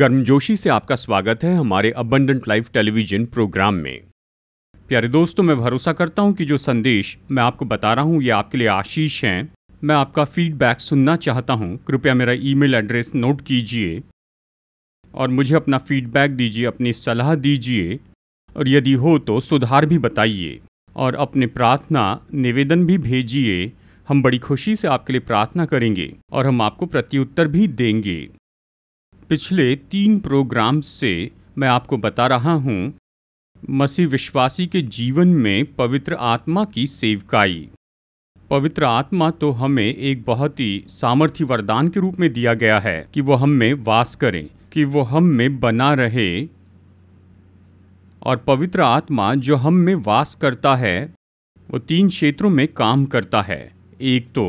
गर्मजोशी से आपका स्वागत है हमारे अबंडेंट लाइफ टेलीविजन प्रोग्राम में प्यारे दोस्तों मैं भरोसा करता हूं कि जो संदेश मैं आपको बता रहा हूं ये आपके लिए आशीष हैं मैं आपका फीडबैक सुनना चाहता हूं कृपया मेरा ईमेल एड्रेस नोट कीजिए और मुझे अपना फीडबैक दीजिए अपनी सलाह दीजिए और यदि हो तो सुधार भी बताइए और अपने प्रार्थना निवेदन भी भेजिए हम बड़ी खुशी से आपके लिए प्रार्थना करेंगे और हम आपको प्रत्युत्तर भी देंगे पिछले तीन प्रोग्राम से मैं आपको बता रहा हूं मसीह विश्वासी के जीवन में पवित्र आत्मा की सेवकाई पवित्र आत्मा तो हमें एक बहुत ही सामर्थ्य वरदान के रूप में दिया गया है कि वो हम में वास करें कि वो हम में बना रहे और पवित्र आत्मा जो हम में वास करता है वो तीन क्षेत्रों में काम करता है एक तो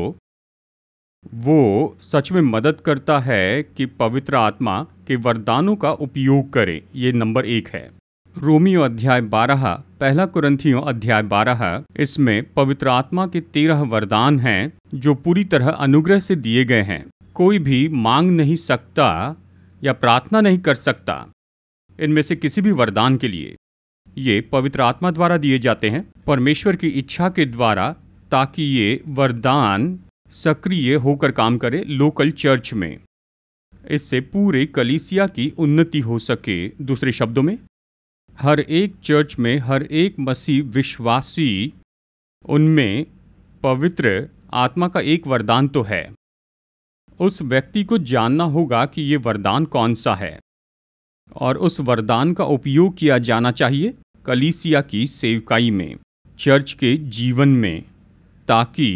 वो सच में मदद करता है कि पवित्र आत्मा के वरदानों का उपयोग करें ये नंबर एक है रोमियो अध्याय बारह पहला कुरंथियों अध्याय बारह इसमें पवित्र आत्मा के तेरह वरदान हैं जो पूरी तरह अनुग्रह से दिए गए हैं कोई भी मांग नहीं सकता या प्रार्थना नहीं कर सकता इनमें से किसी भी वरदान के लिए ये पवित्र आत्मा द्वारा दिए जाते हैं परमेश्वर की इच्छा के द्वारा ताकि ये वरदान सक्रिय होकर काम करे लोकल चर्च में इससे पूरे कलीसिया की उन्नति हो सके दूसरे शब्दों में हर एक चर्च में हर एक मसीह विश्वासी उनमें पवित्र आत्मा का एक वरदान तो है उस व्यक्ति को जानना होगा कि ये वरदान कौन सा है और उस वरदान का उपयोग किया जाना चाहिए कलीसिया की सेवकाई में चर्च के जीवन में ताकि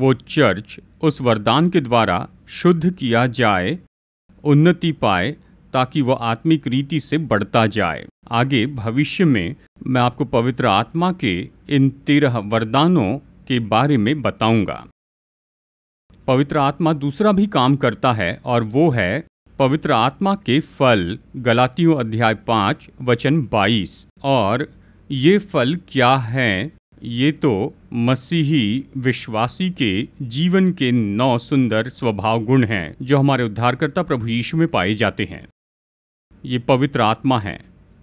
वो चर्च उस वरदान के द्वारा शुद्ध किया जाए उन्नति पाए ताकि वह आत्मिक रीति से बढ़ता जाए आगे भविष्य में मैं आपको पवित्र आत्मा के इन तेरह वरदानों के बारे में बताऊंगा पवित्र आत्मा दूसरा भी काम करता है और वो है पवित्र आत्मा के फल गलातियों अध्याय पाँच वचन बाईस और ये फल क्या हैं ये तो मसीही विश्वासी के जीवन के नौ सुंदर स्वभाव गुण हैं जो हमारे उद्धारकर्ता प्रभु यीशु में पाए जाते हैं ये पवित्र आत्मा है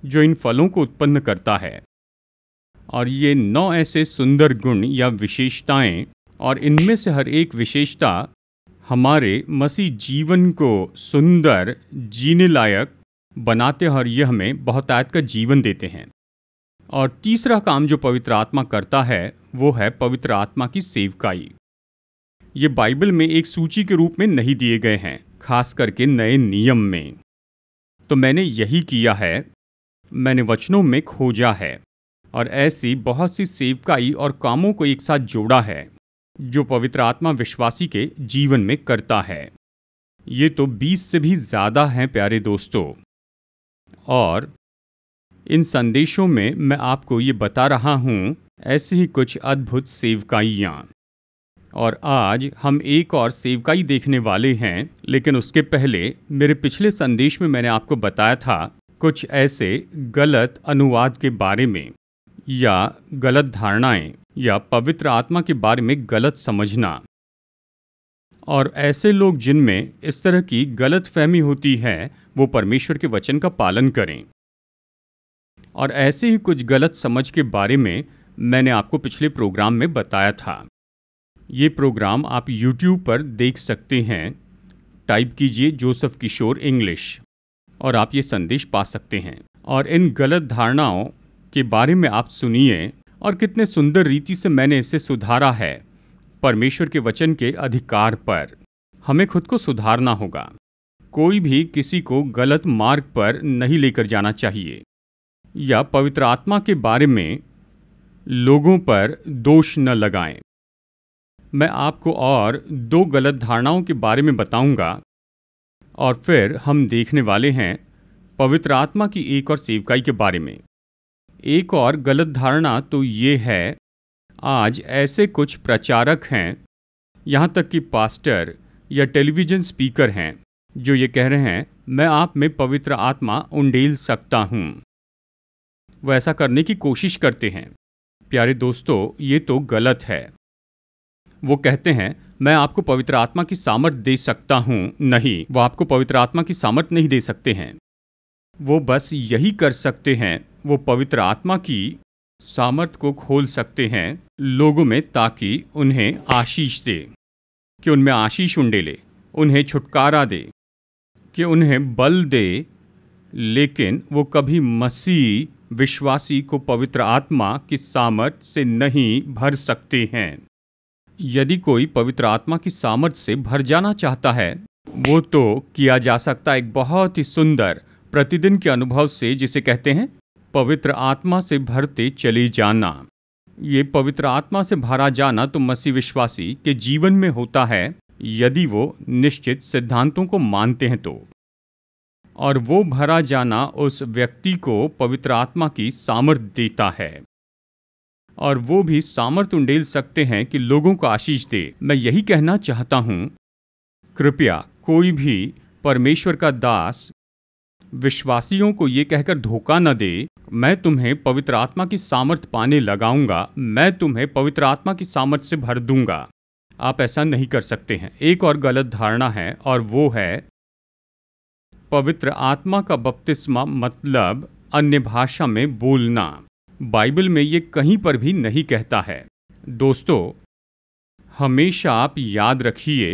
जो इन फलों को उत्पन्न करता है और ये नौ ऐसे सुंदर गुण या विशेषताएं और इनमें से हर एक विशेषता हमारे मसीह जीवन को सुंदर जीने लायक बनाते हैं और ये हमें बहुतायत का जीवन देते हैं और तीसरा काम जो पवित्र आत्मा करता है वो है पवित्र आत्मा की सेवकाई ये बाइबल में एक सूची के रूप में नहीं दिए गए हैं खास करके नए नियम में तो मैंने यही किया है मैंने वचनों में खोजा है और ऐसी बहुत सी सेवकाई और कामों को एक साथ जोड़ा है जो पवित्र आत्मा विश्वासी के जीवन में करता है ये तो 20 से भी ज़्यादा हैं प्यारे दोस्तों और इन संदेशों में मैं आपको ये बता रहा हूँ ऐसी ही कुछ अद्भुत सेवकाइयाँ और आज हम एक और सेवकाई देखने वाले हैं लेकिन उसके पहले मेरे पिछले संदेश में मैंने आपको बताया था कुछ ऐसे गलत अनुवाद के बारे में या गलत धारणाएं या पवित्र आत्मा के बारे में गलत समझना और ऐसे लोग जिनमें इस तरह की गलत फहमी होती है वो परमेश्वर के वचन का पालन करें और ऐसे ही कुछ गलत समझ के बारे में मैंने आपको पिछले प्रोग्राम में बताया था ये प्रोग्राम आप YouTube पर देख सकते हैं टाइप कीजिए जोसफ किशोर इंग्लिश और आप ये संदेश पा सकते हैं और इन गलत धारणाओं के बारे में आप सुनिए और कितने सुंदर रीति से मैंने इसे सुधारा है परमेश्वर के वचन के अधिकार पर हमें खुद को सुधारना होगा कोई भी किसी को गलत मार्ग पर नहीं लेकर जाना चाहिए या पवित्र आत्मा के बारे में लोगों पर दोष न लगाएं। मैं आपको और दो गलत धारणाओं के बारे में बताऊंगा और फिर हम देखने वाले हैं पवित्र आत्मा की एक और सेवकाई के बारे में एक और गलत धारणा तो ये है आज ऐसे कुछ प्रचारक हैं यहाँ तक कि पास्टर या टेलीविज़न स्पीकर हैं जो ये कह रहे हैं मैं आप में पवित्र आत्मा उंडेल सकता हूँ वैसा करने की कोशिश करते हैं प्यारे दोस्तों ये तो गलत है वो कहते हैं मैं आपको पवित्र आत्मा की सामर्थ दे सकता हूं नहीं वो आपको पवित्र आत्मा की सामर्थ नहीं दे सकते हैं वो बस यही कर सकते हैं वो पवित्र आत्मा की सामर्थ को खोल सकते हैं लोगों में ताकि उन्हें आशीष दे कि उनमें आशीष उंडेले उन्हें छुटकारा दे कि उन्हें बल दे लेकिन वो कभी मसीह विश्वासी को पवित्र आत्मा की सामर्थ्य से नहीं भर सकते हैं यदि कोई पवित्र आत्मा की सामर्थ्य से भर जाना चाहता है वो तो किया जा सकता एक बहुत ही सुंदर प्रतिदिन के अनुभव से जिसे कहते हैं पवित्र आत्मा से भरते चले जाना ये पवित्र आत्मा से भरा जाना तो मसी विश्वासी के जीवन में होता है यदि वो निश्चित सिद्धांतों को मानते हैं तो और वो भरा जाना उस व्यक्ति को पवित्र आत्मा की सामर्थ्य देता है और वो भी सामर्थ्य उंडेल सकते हैं कि लोगों को आशीष दे मैं यही कहना चाहता हूं कृपया कोई भी परमेश्वर का दास विश्वासियों को ये कहकर धोखा न दे मैं तुम्हें पवित्र आत्मा की सामर्थ्य पाने लगाऊंगा मैं तुम्हें पवित्र आत्मा की सामर्थ्य से भर दूंगा आप ऐसा नहीं कर सकते हैं एक और गलत धारणा है और वो है पवित्र आत्मा का बपतिस्मा मतलब अन्य भाषा में बोलना बाइबल में ये कहीं पर भी नहीं कहता है दोस्तों हमेशा आप याद रखिए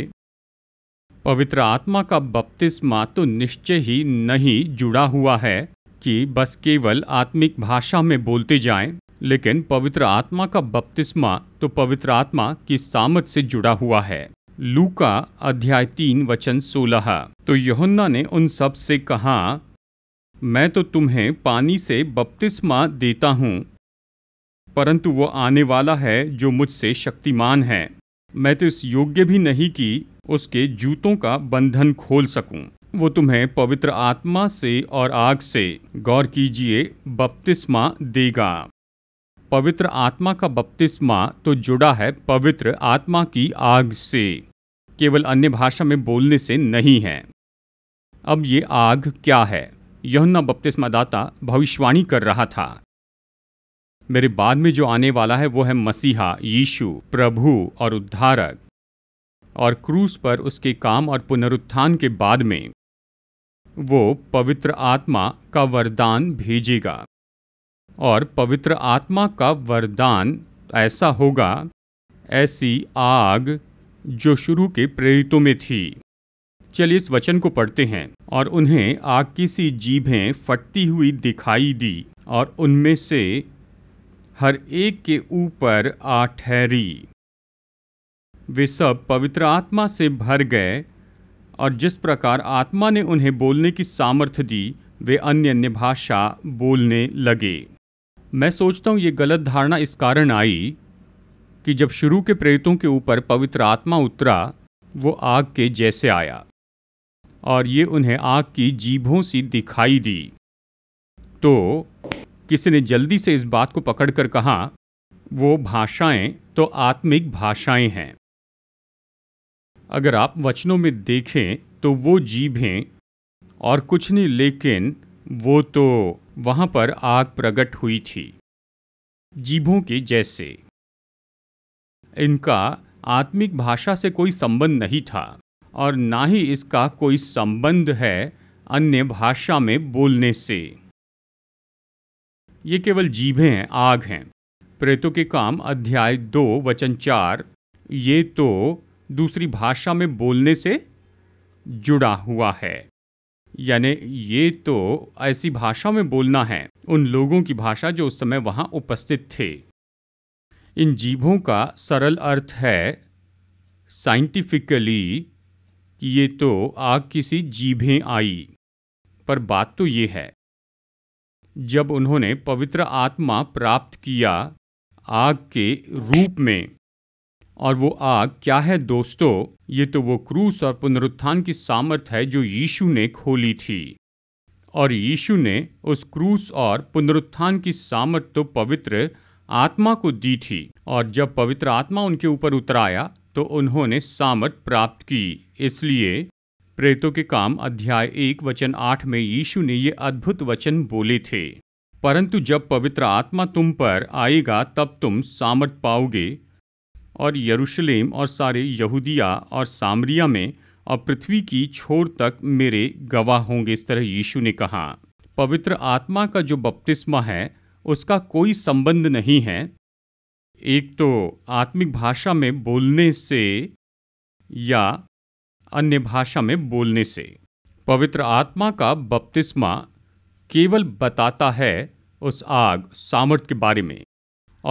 पवित्र आत्मा का बपतिस्मा तो निश्चय ही नहीं जुड़ा हुआ है कि बस केवल आत्मिक भाषा में बोलते जाएं, लेकिन पवित्र आत्मा का बपतिस्मा तो पवित्र आत्मा की सामत से जुड़ा हुआ है लूका अध्याय तीन वचन सोलह तो यहुन्ना ने उन सब से कहा मैं तो तुम्हें पानी से बपतिस्मा देता हूँ परंतु वो आने वाला है जो मुझसे शक्तिमान है मैं तो इस योग्य भी नहीं कि उसके जूतों का बंधन खोल सकूं। वो तुम्हें पवित्र आत्मा से और आग से गौर कीजिए बपतिस्मा देगा पवित्र आत्मा का बपतिस्मा तो जुड़ा है पवित्र आत्मा की आग से केवल अन्य भाषा में बोलने से नहीं है अब ये आग क्या है यहुन्ना बपतिस्मादाता भविष्यवाणी कर रहा था मेरे बाद में जो आने वाला है वो है मसीहा यीशु प्रभु और उद्धारक और क्रूस पर उसके काम और पुनरुत्थान के बाद में वो पवित्र आत्मा का वरदान भेजेगा और पवित्र आत्मा का वरदान ऐसा होगा ऐसी आग जो शुरू के प्रेरितों में थी चलिए इस वचन को पढ़ते हैं और उन्हें आग की सी जीभें फटती हुई दिखाई दी और उनमें से हर एक के ऊपर आ ठहरी वे सब पवित्र आत्मा से भर गए और जिस प्रकार आत्मा ने उन्हें बोलने की सामर्थ्य दी वे अन्य अन्य भाषा बोलने लगे मैं सोचता हूँ ये गलत धारणा इस कारण आई कि जब शुरू के प्रेरितों के ऊपर पवित्र आत्मा उतरा वो आग के जैसे आया और ये उन्हें आग की जीभों सी दिखाई दी तो किसी ने जल्दी से इस बात को पकड़कर कहा वो भाषाएं तो आत्मिक भाषाएं हैं अगर आप वचनों में देखें तो वो जीभें और कुछ नहीं लेकिन वो तो वहां पर आग प्रकट हुई थी जीभों के जैसे इनका आत्मिक भाषा से कोई संबंध नहीं था और ना ही इसका कोई संबंध है अन्य भाषा में बोलने से ये केवल जीभें आग हैं प्रेतों के काम अध्याय दो वचन चार ये तो दूसरी भाषा में बोलने से जुड़ा हुआ है यानी ये तो ऐसी भाषा में बोलना है उन लोगों की भाषा जो उस समय वहाँ उपस्थित थे इन जीवों का सरल अर्थ है साइंटिफिकली कि ये तो आग किसी जीभें आई पर बात तो ये है जब उन्होंने पवित्र आत्मा प्राप्त किया आग के रूप में और वो आग क्या है दोस्तों ये तो वो क्रूस और पुनरुत्थान की सामर्थ है जो यीशु ने खोली थी और यीशु ने उस क्रूस और पुनरुत्थान की सामर्थ तो पवित्र आत्मा को दी थी और जब पवित्र आत्मा उनके ऊपर उतर आया तो उन्होंने सामर्थ प्राप्त की इसलिए प्रेतों के काम अध्याय एक वचन आठ में यीशु ने ये अद्भुत वचन बोले थे परंतु जब पवित्र आत्मा तुम पर आएगा तब तुम सामर्थ पाओगे और यरूशलेम और सारे यहूदिया और सामरिया में और पृथ्वी की छोर तक मेरे गवाह होंगे इस तरह यीशु ने कहा पवित्र आत्मा का जो बपतिस्मा है उसका कोई संबंध नहीं है एक तो आत्मिक भाषा में बोलने से या अन्य भाषा में बोलने से पवित्र आत्मा का बपतिस्मा केवल बताता है उस आग सामर्थ के बारे में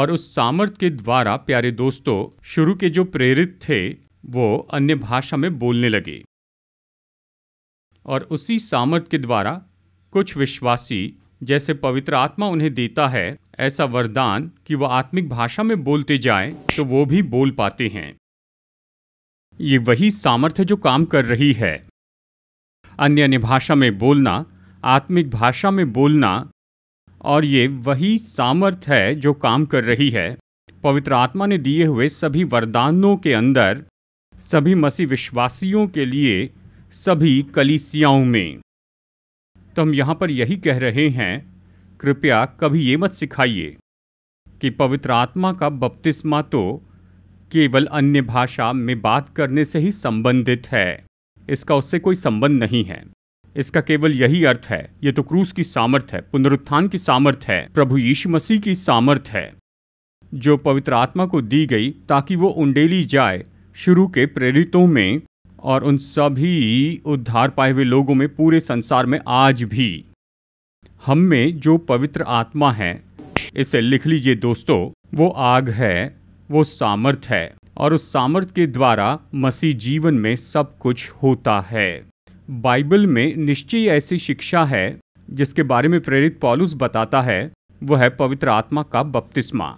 और उस सामर्थ के द्वारा प्यारे दोस्तों शुरू के जो प्रेरित थे वो अन्य भाषा में बोलने लगे और उसी सामर्थ के द्वारा कुछ विश्वासी जैसे पवित्र आत्मा उन्हें देता है ऐसा वरदान कि वह आत्मिक भाषा में बोलते जाए तो वो भी बोल पाते हैं ये वही सामर्थ्य जो काम कर रही है अन्य अन्य भाषा में बोलना आत्मिक भाषा में बोलना और ये वही सामर्थ्य है जो काम कर रही है पवित्र आत्मा ने दिए हुए सभी वरदानों के अंदर सभी मसीह विश्वासियों के लिए सभी कलिसियाओं में तो हम यहां पर यही कह रहे हैं कृपया कभी ये मत सिखाइए कि पवित्र आत्मा का बपतिस्मा तो केवल अन्य भाषा में बात करने से ही संबंधित है इसका उससे कोई संबंध नहीं है इसका केवल यही अर्थ है ये तो क्रूस की सामर्थ है पुनरुत्थान की सामर्थ है प्रभु यीशु मसीह की सामर्थ है जो पवित्र आत्मा को दी गई ताकि वो उंडेली जाए शुरू के प्रेरितों में और उन सभी उद्धार पाए हुए लोगों में पूरे संसार में आज भी हम में जो पवित्र आत्मा है इसे लिख लीजिए दोस्तों वो आग है वो सामर्थ है और उस सामर्थ के द्वारा मसीह जीवन में सब कुछ होता है बाइबल में निश्चय ऐसी शिक्षा है जिसके बारे में प्रेरित पॉलुस बताता है वह है पवित्र आत्मा का बपतिस्मा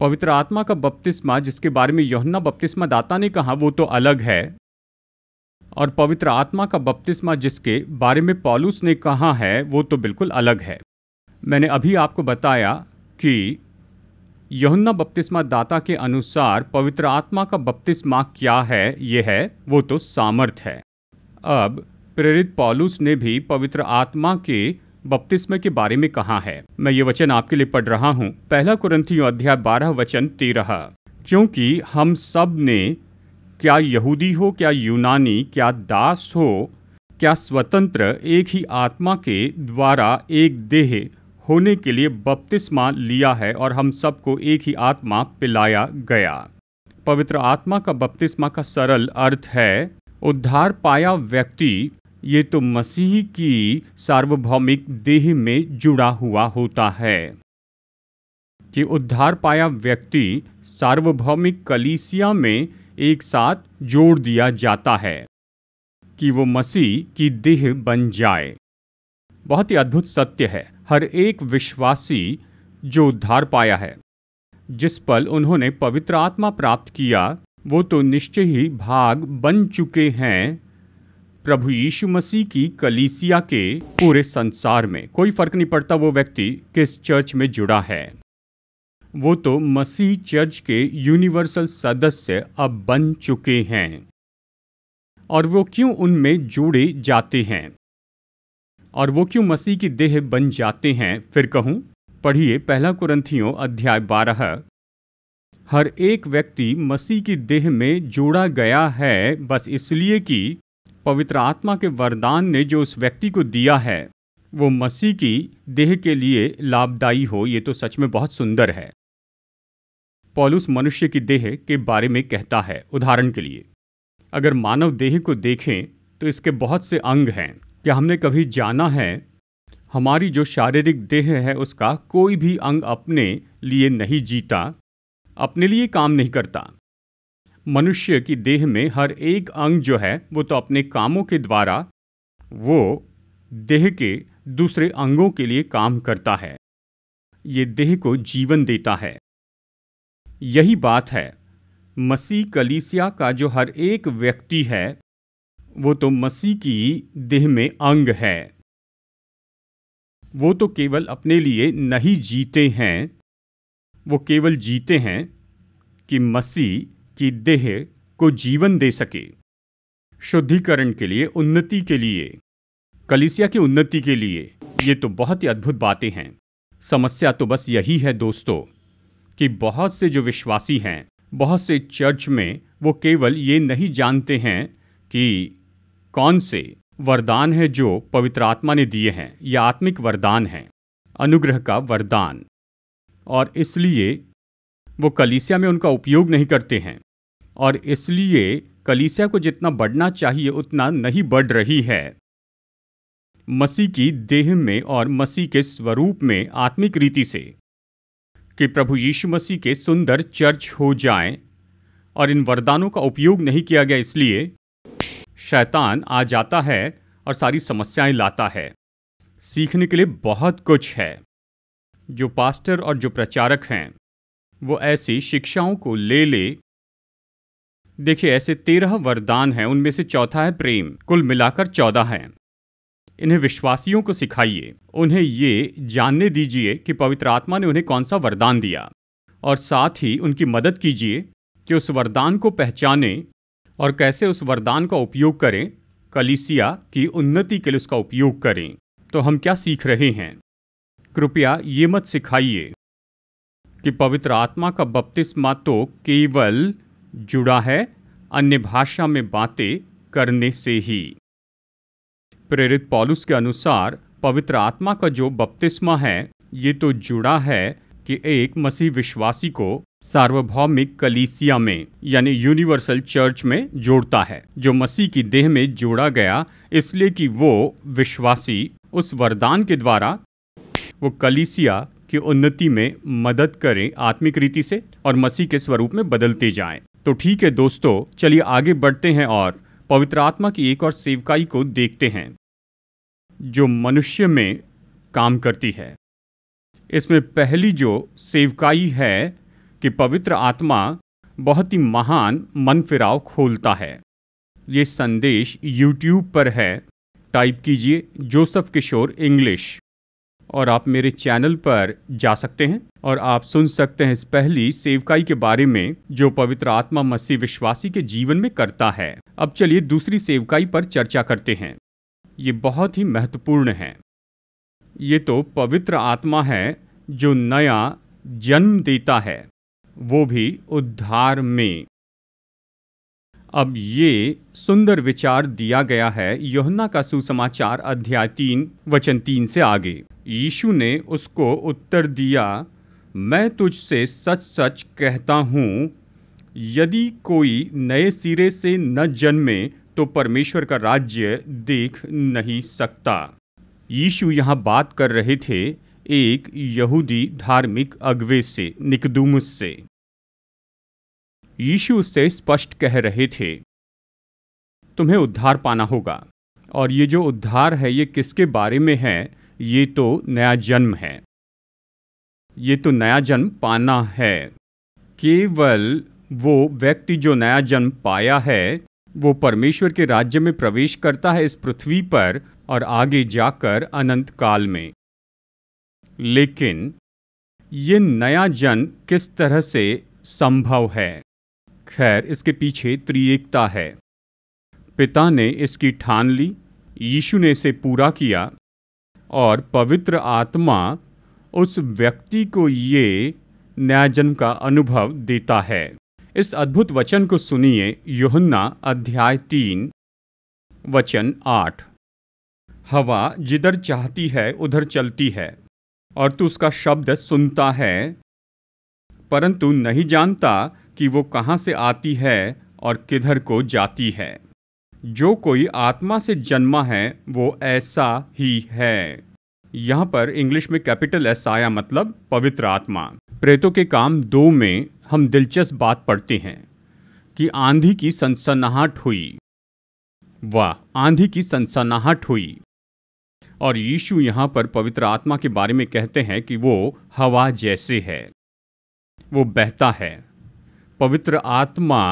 पवित्र आत्मा का बपतिस्मा जिसके बारे में यौहन्ना बपतिस्मा दाता ने कहा वो तो अलग है और पवित्र आत्मा का बपतिस्मा जिसके बारे में पॉलूस ने कहा है वो तो बिल्कुल अलग है मैंने अभी आपको बताया कि यहुन्ना बपतिस्मा दाता के अनुसार पवित्र आत्मा का बपतिस्मा क्या है ये है वो तो सामर्थ है अब प्रेरित पॉलूस ने भी पवित्र आत्मा के बपतिस्मे के बारे में कहा है मैं ये वचन आपके लिए पढ़ रहा हूँ पहला कुरंथियों अध्याय बारह वचन तेरह क्योंकि हम सब ने क्या यहूदी हो क्या यूनानी क्या दास हो क्या स्वतंत्र एक ही आत्मा के द्वारा एक देह होने के लिए बपतिस्मा लिया है और हम सबको एक ही आत्मा पिलाया गया पवित्र आत्मा का बपतिस्मा का सरल अर्थ है उद्धार पाया व्यक्ति ये तो मसीह की सार्वभौमिक देह में जुड़ा हुआ होता है कि उद्धार पाया व्यक्ति सार्वभौमिक कलीसिया में एक साथ जोड़ दिया जाता है कि वो मसीह की देह बन जाए बहुत ही अद्भुत सत्य है हर एक विश्वासी जो उद्धार पाया है जिस पल उन्होंने पवित्र आत्मा प्राप्त किया वो तो निश्चय ही भाग बन चुके हैं प्रभु यीशु मसीह की कलीसिया के पूरे संसार में कोई फर्क नहीं पड़ता वो व्यक्ति किस चर्च में जुड़ा है वो तो मसीह चर्च के यूनिवर्सल सदस्य अब बन चुके हैं और वो क्यों उनमें जोड़े जाते हैं और वो क्यों मसीह की देह बन जाते हैं फिर कहूँ पढ़िए पहला कुरंथियों अध्याय बारह हर एक व्यक्ति मसीह की देह में जोड़ा गया है बस इसलिए कि पवित्र आत्मा के वरदान ने जो उस व्यक्ति को दिया है वो मसीह की देह के लिए लाभदायी हो ये तो सच में बहुत सुंदर है पॉलुस मनुष्य की देह के बारे में कहता है उदाहरण के लिए अगर मानव देह को देखें तो इसके बहुत से अंग हैं क्या हमने कभी जाना है हमारी जो शारीरिक देह है उसका कोई भी अंग अपने लिए नहीं जीता अपने लिए काम नहीं करता मनुष्य की देह में हर एक अंग जो है वो तो अपने कामों के द्वारा वो देह के दूसरे अंगों के लिए काम करता है ये देह को जीवन देता है यही बात है मसीह कलीसिया का जो हर एक व्यक्ति है वो तो मसीह की देह में अंग है वो तो केवल अपने लिए नहीं जीते हैं वो केवल जीते हैं कि मसीह की देह को जीवन दे सके शुद्धिकरण के लिए उन्नति के लिए कलिसिया की उन्नति के लिए ये तो बहुत ही अद्भुत बातें हैं समस्या तो बस यही है दोस्तों कि बहुत से जो विश्वासी हैं बहुत से चर्च में वो केवल ये नहीं जानते हैं कि कौन से वरदान है जो पवित्र आत्मा ने दिए हैं या आत्मिक वरदान हैं अनुग्रह का वरदान और इसलिए वो कलीसिया में उनका उपयोग नहीं करते हैं और इसलिए कलीसिया को जितना बढ़ना चाहिए उतना नहीं बढ़ रही है मसीह की देह में और मसीह के स्वरूप में आत्मिक रीति से कि प्रभु यीशु मसीह के सुंदर चर्च हो जाएं और इन वरदानों का उपयोग नहीं किया गया इसलिए शैतान आ जाता है और सारी समस्याएं लाता है सीखने के लिए बहुत कुछ है जो पास्टर और जो प्रचारक हैं वो ऐसी शिक्षाओं को ले ले देखिए ऐसे तेरह वरदान हैं उनमें से चौथा है प्रेम कुल मिलाकर चौदह हैं इन्हें विश्वासियों को सिखाइए उन्हें ये जानने दीजिए कि पवित्र आत्मा ने उन्हें कौन सा वरदान दिया और साथ ही उनकी मदद कीजिए कि उस वरदान को पहचाने और कैसे उस वरदान का उपयोग करें कलिसिया की उन्नति के लिए उसका उपयोग करें तो हम क्या सीख रहे हैं कृपया ये मत सिखाइए कि पवित्र आत्मा का बपतिस्मा तो केवल जुड़ा है अन्य भाषा में बातें करने से ही प्रेरित पॉलुस के अनुसार पवित्र आत्मा का जो बपतिस्मा है ये तो जुड़ा है कि एक मसीह विश्वासी को सार्वभौमिक कलीसिया में यानी यूनिवर्सल चर्च में जोड़ता है जो मसीह की देह में जोड़ा गया इसलिए कि वो विश्वासी उस वरदान के द्वारा वो कलीसिया की उन्नति में मदद करें आत्मिक रीति से और मसीह के स्वरूप में बदलते जाए तो ठीक है दोस्तों चलिए आगे बढ़ते हैं और पवित्र आत्मा की एक और सेवकाई को देखते हैं जो मनुष्य में काम करती है इसमें पहली जो सेवकाई है कि पवित्र आत्मा बहुत ही महान मन फिराव खोलता है ये संदेश यूट्यूब पर है टाइप कीजिए जोसफ किशोर इंग्लिश और आप मेरे चैनल पर जा सकते हैं और आप सुन सकते हैं इस पहली सेवकाई के बारे में जो पवित्र आत्मा मसीह विश्वासी के जीवन में करता है अब चलिए दूसरी सेवकाई पर चर्चा करते हैं ये बहुत ही महत्वपूर्ण है ये तो पवित्र आत्मा है जो नया जन्म देता है वो भी उद्धार में अब ये सुंदर विचार दिया गया है योहन्ना का सुसमाचार अध्याय तीन वचन तीन से आगे यीशु ने उसको उत्तर दिया मैं तुझसे सच सच कहता हूं यदि कोई नए सिरे से न जन्मे तो परमेश्वर का राज्य देख नहीं सकता यीशु यहाँ बात कर रहे थे एक यहूदी धार्मिक अगवे से निकदुमस से यीशु उससे स्पष्ट कह रहे थे तुम्हें उद्धार पाना होगा और ये जो उद्धार है ये किसके बारे में है ये तो नया जन्म है ये तो नया जन्म पाना है केवल वो व्यक्ति जो नया जन्म पाया है वो परमेश्वर के राज्य में प्रवेश करता है इस पृथ्वी पर और आगे जाकर अनंत काल में लेकिन ये नया जन्म किस तरह से संभव है खैर इसके पीछे त्रिएकता है पिता ने इसकी ठान ली यीशु ने इसे पूरा किया और पवित्र आत्मा उस व्यक्ति को ये नया जन्म का अनुभव देता है इस अद्भुत वचन को सुनिए युहन्ना अध्याय तीन वचन आठ हवा जिधर चाहती है उधर चलती है और तू उसका शब्द सुनता है परंतु नहीं जानता कि वो कहाँ से आती है और किधर को जाती है जो कोई आत्मा से जन्मा है वो ऐसा ही है यहाँ पर इंग्लिश में कैपिटल आया मतलब पवित्र आत्मा प्रेतों के काम दो में हम दिलचस्प बात पढ़ते हैं कि आंधी की सनसनाहट हुई वाह आंधी की सनसनाहट हुई और यीशु यहां पर पवित्र आत्मा के बारे में कहते हैं कि वो हवा जैसे है वो बहता है पवित्र आत्मा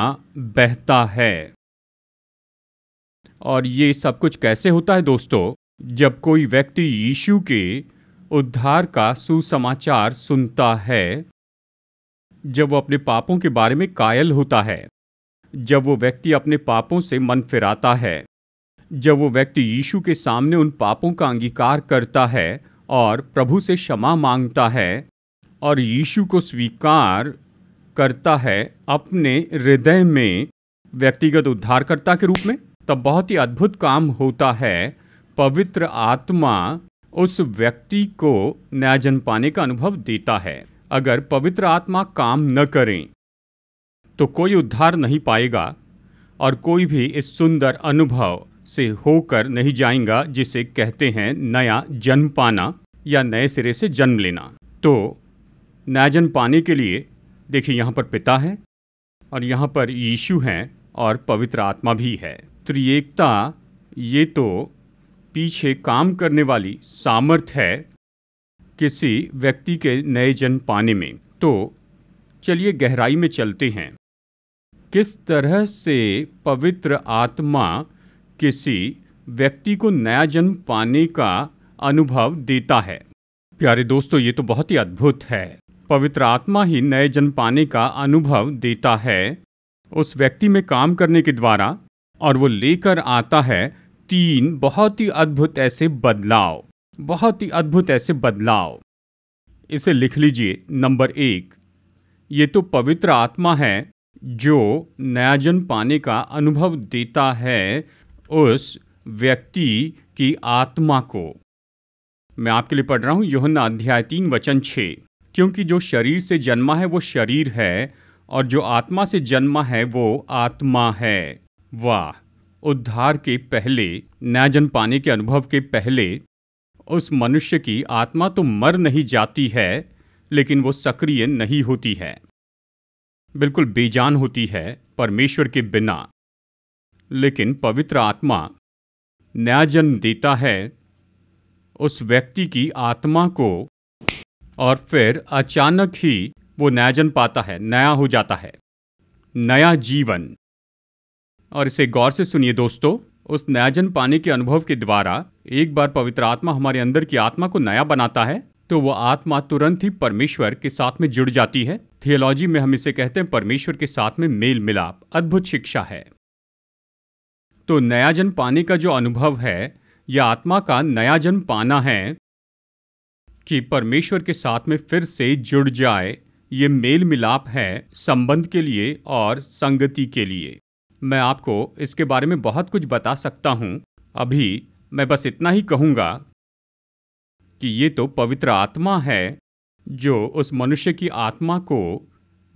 बहता है और ये सब कुछ कैसे होता है दोस्तों जब कोई व्यक्ति यीशु के उद्धार का सुसमाचार सुनता है जब वो अपने पापों के बारे में कायल होता है जब वो व्यक्ति अपने पापों से मन फिराता है जब वो व्यक्ति यीशु के सामने उन पापों का अंगीकार करता है और प्रभु से क्षमा मांगता है और यीशु को स्वीकार करता है अपने हृदय में व्यक्तिगत उद्धारकर्ता के रूप में तब बहुत ही अद्भुत काम होता है पवित्र आत्मा उस व्यक्ति को जन पाने का अनुभव देता है अगर पवित्र आत्मा काम न करें तो कोई उद्धार नहीं पाएगा और कोई भी इस सुंदर अनुभव से होकर नहीं जाएगा जिसे कहते हैं नया जन्म पाना या नए सिरे से जन्म लेना तो नया जन्म पाने के लिए देखिए यहाँ पर पिता है और यहाँ पर यीशु हैं और पवित्र आत्मा भी है त्रिएकता ये तो पीछे काम करने वाली सामर्थ्य है किसी व्यक्ति के नए जन्म पाने में तो चलिए गहराई में चलते हैं किस तरह से पवित्र आत्मा किसी व्यक्ति को नया जन्म पाने का अनुभव देता है प्यारे दोस्तों ये तो बहुत ही अद्भुत है पवित्र आत्मा ही नए जन्म पाने का अनुभव देता है उस व्यक्ति में काम करने के द्वारा और वो लेकर आता है तीन बहुत ही अद्भुत ऐसे बदलाव बहुत ही अद्भुत ऐसे बदलाव इसे लिख लीजिए नंबर एक ये तो पवित्र आत्मा है जो नया जन्म पाने का अनुभव देता है उस व्यक्ति की आत्मा को मैं आपके लिए पढ़ रहा हूं योहन्ना अध्याय तीन वचन छे क्योंकि जो शरीर से जन्मा है वो शरीर है और जो आत्मा से जन्मा है वो आत्मा है वाह उद्धार के पहले नया जन्म पाने के अनुभव के पहले उस मनुष्य की आत्मा तो मर नहीं जाती है लेकिन वो सक्रिय नहीं होती है बिल्कुल बेजान होती है परमेश्वर के बिना लेकिन पवित्र आत्मा नया जन्म देता है उस व्यक्ति की आत्मा को और फिर अचानक ही वो नया जन्म पाता है नया हो जाता है नया जीवन और इसे गौर से सुनिए दोस्तों उस नयाजन पाने के अनुभव के द्वारा एक बार पवित्र आत्मा हमारे अंदर की आत्मा को नया बनाता है तो वह आत्मा तुरंत ही परमेश्वर के साथ में जुड़ जाती है थियोलॉजी में हम इसे कहते हैं परमेश्वर के साथ में मेल मिलाप अद्भुत शिक्षा है तो नया जन्म पाने का जो अनुभव है या आत्मा का नया जन्म पाना है कि परमेश्वर के साथ में फिर से जुड़ जाए ये मेल मिलाप है संबंध के लिए और संगति के लिए मैं आपको इसके बारे में बहुत कुछ बता सकता हूँ अभी मैं बस इतना ही कहूँगा कि ये तो पवित्र आत्मा है जो उस मनुष्य की आत्मा को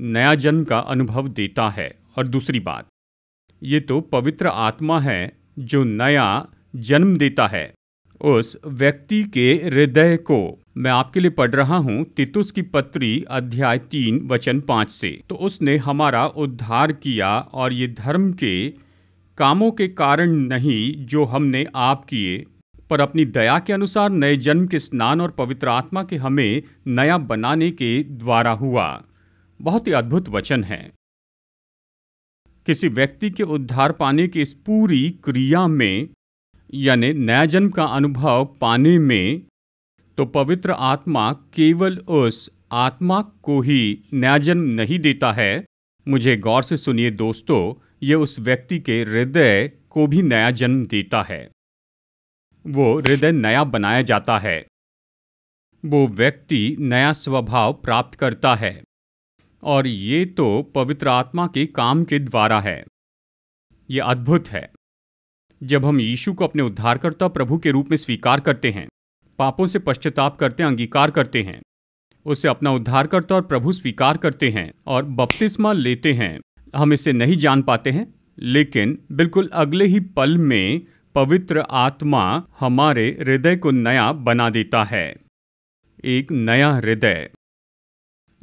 नया जन्म का अनुभव देता है और दूसरी बात ये तो पवित्र आत्मा है जो नया जन्म देता है उस व्यक्ति के हृदय को मैं आपके लिए पढ़ रहा हूँ तितुस की पत्री अध्याय तीन वचन पाँच से तो उसने हमारा उद्धार किया और ये धर्म के कामों के कारण नहीं जो हमने आप किए पर अपनी दया के अनुसार नए जन्म के स्नान और पवित्र आत्मा के हमें नया बनाने के द्वारा हुआ बहुत ही अद्भुत वचन है किसी व्यक्ति के उद्धार पाने की इस पूरी क्रिया में यानी नया जन्म का अनुभव पाने में तो पवित्र आत्मा केवल उस आत्मा को ही नया जन्म नहीं देता है मुझे गौर से सुनिए दोस्तों ये उस व्यक्ति के हृदय को भी नया जन्म देता है वो हृदय नया बनाया जाता है वो व्यक्ति नया स्वभाव प्राप्त करता है और ये तो पवित्र आत्मा के काम के द्वारा है ये अद्भुत है जब हम यीशु को अपने उद्धारकर्ता प्रभु के रूप में स्वीकार करते हैं पापों से पश्चाताप करते अंगीकार करते हैं उसे अपना उद्धारकर्ता और प्रभु स्वीकार करते हैं और बपतिस्मा लेते हैं हम इसे नहीं जान पाते हैं लेकिन बिल्कुल अगले ही पल में पवित्र आत्मा हमारे हृदय को नया बना देता है एक नया हृदय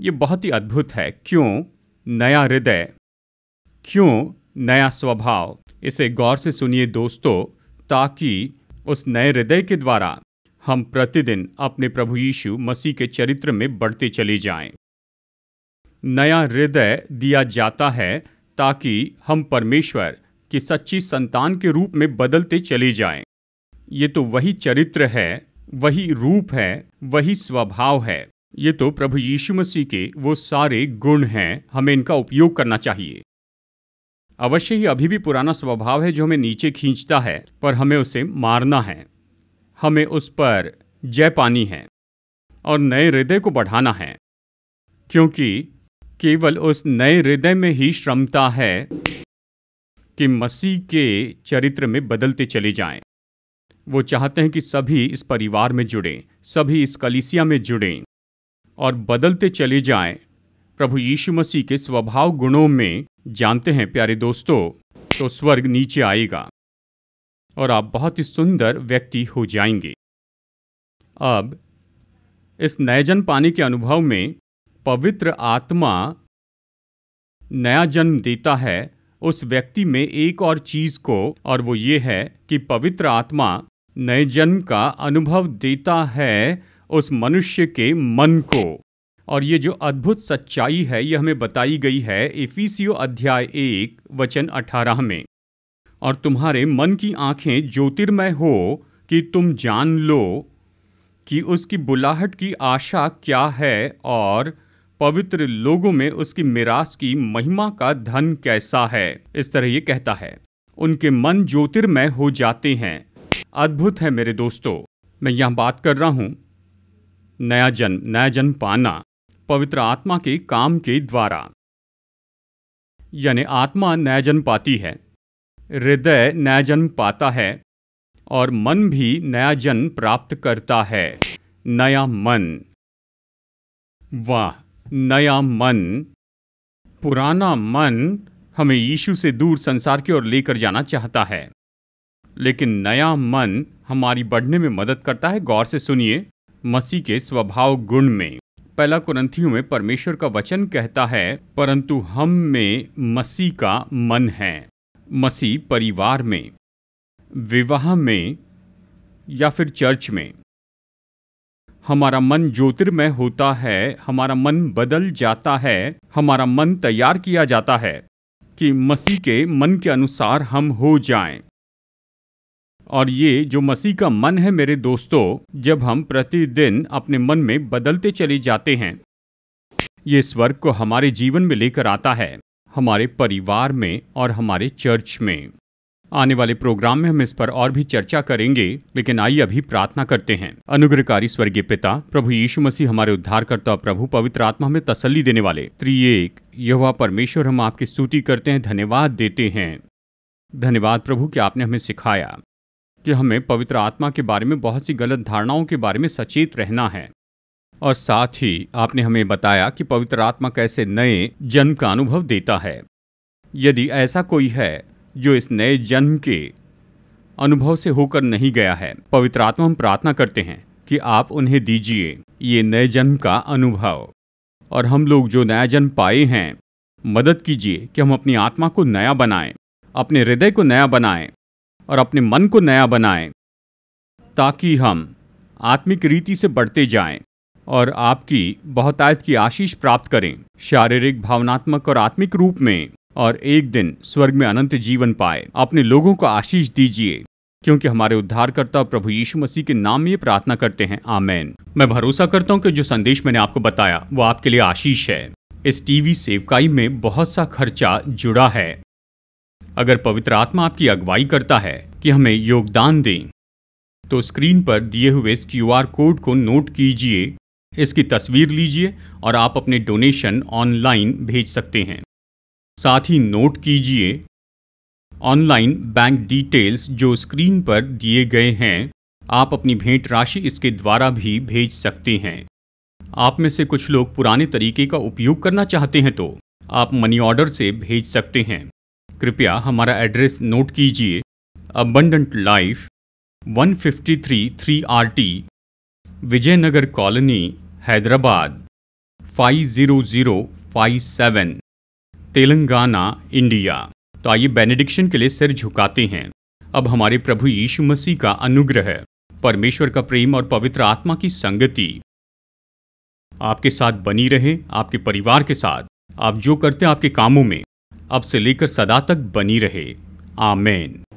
ये बहुत ही अद्भुत है क्यों नया हृदय क्यों नया स्वभाव इसे गौर से सुनिए दोस्तों ताकि उस नए हृदय के द्वारा हम प्रतिदिन अपने प्रभु यीशु मसीह के चरित्र में बढ़ते चले जाएं। नया हृदय दिया जाता है ताकि हम परमेश्वर की सच्ची संतान के रूप में बदलते चले जाएं। ये तो वही चरित्र है वही रूप है वही स्वभाव है ये तो प्रभु यीशु मसीह के वो सारे गुण हैं हमें इनका उपयोग करना चाहिए अवश्य ही अभी भी पुराना स्वभाव है जो हमें नीचे खींचता है पर हमें उसे मारना है हमें उस पर जय पानी है और नए हृदय को बढ़ाना है क्योंकि केवल उस नए हृदय में ही श्रमता है कि मसीह के चरित्र में बदलते चले जाएं। वो चाहते हैं कि सभी इस परिवार में जुड़ें सभी इस कलिसिया में जुड़ें और बदलते चले जाएं प्रभु यीशु मसीह के स्वभाव गुणों में जानते हैं प्यारे दोस्तों तो स्वर्ग नीचे आएगा और आप बहुत ही सुंदर व्यक्ति हो जाएंगे अब इस नए जन्म पाने के अनुभव में पवित्र आत्मा नया जन्म देता है उस व्यक्ति में एक और चीज को और वो ये है कि पवित्र आत्मा नए जन्म का अनुभव देता है उस मनुष्य के मन को और ये जो अद्भुत सच्चाई है ये हमें बताई गई है एफिसियो अध्याय एक वचन अठारह में और तुम्हारे मन की आंखें ज्योतिर्मय हो कि तुम जान लो कि उसकी बुलाहट की आशा क्या है और पवित्र लोगों में उसकी मिरास की महिमा का धन कैसा है इस तरह ये कहता है उनके मन ज्योतिर्मय हो जाते हैं अद्भुत है मेरे दोस्तों मैं यहां बात कर रहा हूं नया जन्म नया जन्म पाना पवित्र आत्मा के काम के द्वारा यानी आत्मा नया जन्म पाती है हृदय नया जन्म पाता है और मन भी नया जन्म प्राप्त करता है नया मन वाह नया मन पुराना मन हमें यीशु से दूर संसार की ओर लेकर जाना चाहता है लेकिन नया मन हमारी बढ़ने में मदद करता है गौर से सुनिए मसीह के स्वभाव गुण में पहला कुरंथियों में परमेश्वर का वचन कहता है परंतु हम में मसीह का मन है मसीह परिवार में विवाह में या फिर चर्च में हमारा मन ज्योतिर्मय होता है हमारा मन बदल जाता है हमारा मन तैयार किया जाता है कि मसीह के मन के अनुसार हम हो जाएं। और ये जो मसीह का मन है मेरे दोस्तों जब हम प्रतिदिन अपने मन में बदलते चले जाते हैं ये स्वर्ग को हमारे जीवन में लेकर आता है हमारे परिवार में और हमारे चर्च में आने वाले प्रोग्राम में हम इस पर और भी चर्चा करेंगे लेकिन आइए अभी प्रार्थना करते हैं अनुग्रहकारी स्वर्गीय पिता प्रभु यीशु मसीह हमारे उद्धारकर्ता प्रभु पवित्र आत्मा हमें तसल्ली देने वाले त्रिएक यह परमेश्वर हम आपकी स्तुति करते हैं धन्यवाद देते हैं धन्यवाद प्रभु कि आपने हमें सिखाया कि हमें पवित्र आत्मा के बारे में बहुत सी गलत धारणाओं के बारे में सचेत रहना है और साथ ही आपने हमें बताया कि पवित्र आत्मा कैसे नए जन्म का अनुभव देता है यदि ऐसा कोई है जो इस नए जन्म के अनुभव से होकर नहीं गया है पवित्र आत्मा हम प्रार्थना करते हैं कि आप उन्हें दीजिए ये नए जन्म का अनुभव और हम लोग जो नया जन्म पाए हैं मदद कीजिए कि हम अपनी आत्मा को नया बनाएं अपने हृदय को नया बनाएं और अपने मन को नया बनाएं ताकि हम आत्मिक रीति से बढ़ते जाएं और आपकी बहुतायत की आशीष प्राप्त करें शारीरिक भावनात्मक और आत्मिक रूप में और एक दिन स्वर्ग में अनंत जीवन पाए अपने लोगों को आशीष दीजिए क्योंकि हमारे उद्धारकर्ता प्रभु यीशु मसीह के नाम में प्रार्थना करते हैं आमेन मैं भरोसा करता हूँ कि जो संदेश मैंने आपको बताया वो आपके लिए आशीष है इस टीवी सेवकाई में बहुत सा खर्चा जुड़ा है अगर पवित्र आत्मा आपकी अगुवाई करता है कि हमें योगदान दें तो स्क्रीन पर दिए हुए इस क्यू कोड को नोट कीजिए इसकी तस्वीर लीजिए और आप अपने डोनेशन ऑनलाइन भेज सकते हैं साथ ही नोट कीजिए ऑनलाइन बैंक डिटेल्स जो स्क्रीन पर दिए गए हैं आप अपनी भेंट राशि इसके द्वारा भी भेज सकते हैं आप में से कुछ लोग पुराने तरीके का उपयोग करना चाहते हैं तो आप मनी ऑर्डर से भेज सकते हैं कृपया हमारा एड्रेस नोट कीजिए Abundant Life three R T Vijayanagar colony Hyderabad 50057 Telangana India तो आइए बेनेडिक्शन के लिए सिर झुकाते हैं अब हमारे प्रभु यीशु मसीह का अनुग्रह परमेश्वर का प्रेम और पवित्र आत्मा की संगति आपके साथ बनी रहे आपके परिवार के साथ आप जो करते हैं आपके कामों में अब से लेकर सदा तक बनी रहे आमेन